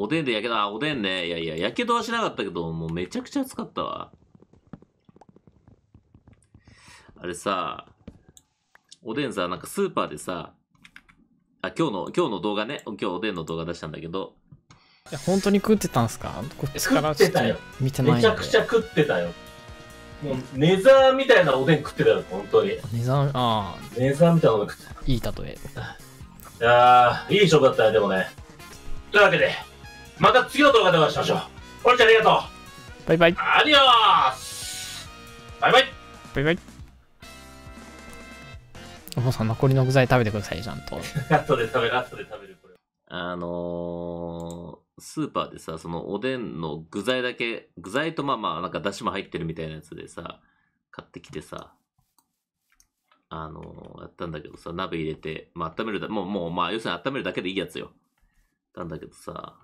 おでんでやけど、あ、おでんね。いやいや、やけどはしなかったけど、もうめちゃくちゃ暑かったわ。あれさ、おでんさ、なんかスーパーでさ、あ、今日の、今日の動画ね、今日おでんの動画出したんだけど。いや、本当に食ってたんすかこっちからちょっと見てないめちゃくちゃ食ってたよ。もうネザーみたいなおでん食ってたよ、本当に。ネザー、ああ。ネザーみたいなおでん食ってた。いい例え。いやー、いい勝負だったよ、でもね。というわけで。また次の動画でお会いしましょう。おりちゃんありがとう。バイバイ。ありがとうバイバイ。バイバイ。お坊さん、残りの具材食べてください、ちゃんと。後で食べる、後で食べる、これ。あのー、スーパーでさ、そのおでんの具材だけ、具材とまあまあ、なんか出汁も入ってるみたいなやつでさ、買ってきてさ、あのー、やったんだけどさ、鍋入れて、まあ温めるだ、もう、もう、まあ、要するに温めるだけでいいやつよ。たんだけどさ、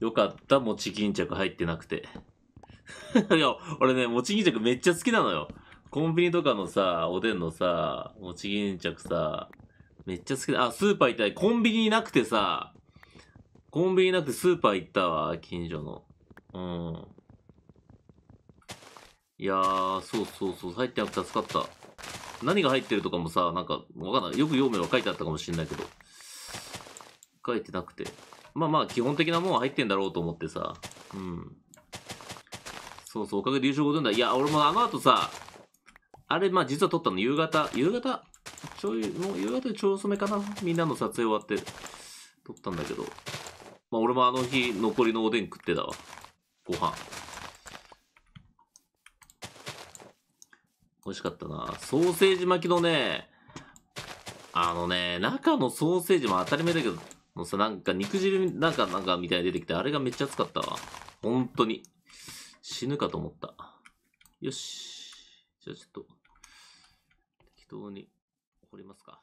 よかった、餅巾着入ってなくて。いや、俺ね、餅巾着めっちゃ好きなのよ。コンビニとかのさ、おでんのさ、餅巾着さ、めっちゃ好きだ。あ、スーパー行ったい。コンビニなくてさ、コンビニなくてスーパー行ったわ、近所の。うん。いやー、そうそうそう、入ってなくて助かった。何が入ってるとかもさ、なんか、わかんない。よく読めば書いてあったかもしんないけど。書いてなくて。まあまあ、基本的なもん入ってんだろうと思ってさ。うん。そうそう、おかげで優勝5分だ。いや、俺もあの後さ、あれ、まあ実は撮ったの夕方。夕方ちょい、もう夕方で超遅めかなみんなの撮影終わって、撮ったんだけど。まあ俺もあの日、残りのおでん食ってたわ。ご飯。美味しかったな。ソーセージ巻きのね、あのね、中のソーセージも当たり前だけど、もうさ、なんか肉汁なんかなんかみたいに出てきて、あれがめっちゃ熱かったわ。本当に。死ぬかと思った。よし。じゃあちょっと、適当に掘りますか。